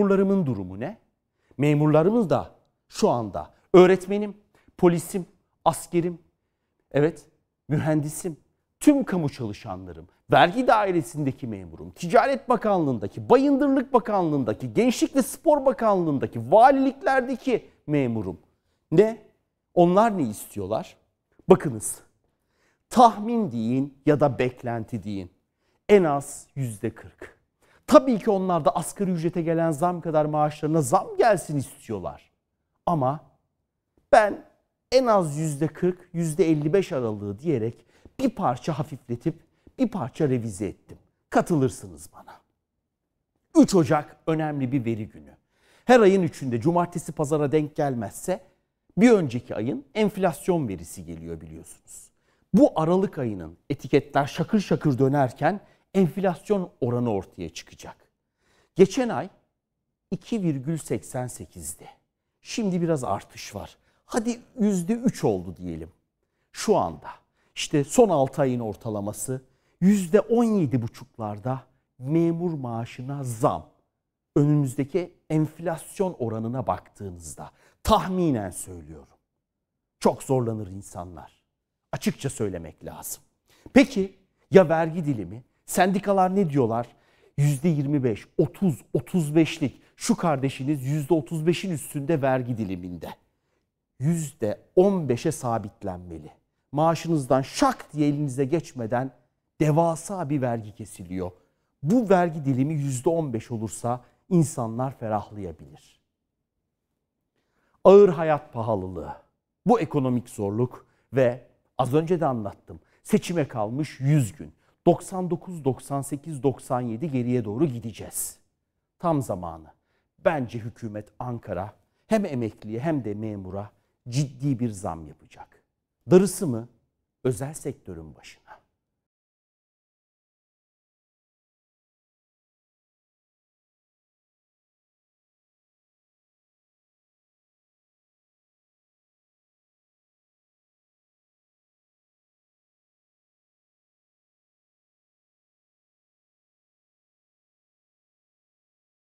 Memurlarımın durumu ne? Memurlarımız da şu anda öğretmenim, polisim, askerim, evet mühendisim, tüm kamu çalışanlarım, vergi dairesindeki memurum, Ticaret Bakanlığındaki, Bayındırlık Bakanlığındaki, Gençlik ve Spor Bakanlığındaki, valiliklerdeki memurum. Ne? Onlar ne istiyorlar? Bakınız. Tahmin deyin ya da beklenti deyin. En az yüzde kırk. Tabii ki onlar da asgari ücrete gelen zam kadar maaşlarına zam gelsin istiyorlar. Ama ben en az yüzde 40, yüzde 55 aralığı diyerek bir parça hafifletip bir parça revize ettim. Katılırsınız bana. 3 Ocak önemli bir veri günü. Her ayın üçünde cumartesi pazara denk gelmezse bir önceki ayın enflasyon verisi geliyor biliyorsunuz. Bu Aralık ayının etiketler şakır şakır dönerken enflasyon oranı ortaya çıkacak. Geçen ay 2,88'di. Şimdi biraz artış var. Hadi %3 oldu diyelim şu anda. işte son 6 ayın ortalaması %17,5'larda memur maaşına zam. Önümüzdeki enflasyon oranına baktığınızda tahminen söylüyorum. Çok zorlanır insanlar. Açıkça söylemek lazım. Peki ya vergi dilimi? Sendikalar ne diyorlar? %25, 30, 35'lik şu kardeşiniz %35'in üstünde vergi diliminde. %15'e sabitlenmeli. Maaşınızdan şak diye elinize geçmeden devasa bir vergi kesiliyor. Bu vergi dilimi %15 olursa insanlar ferahlayabilir. Ağır hayat pahalılığı, bu ekonomik zorluk ve az önce de anlattım seçime kalmış 100 gün. 99, 98, 97 geriye doğru gideceğiz. Tam zamanı. Bence hükümet Ankara hem emekliye hem de memura ciddi bir zam yapacak. Darısı mı? Özel sektörün başına.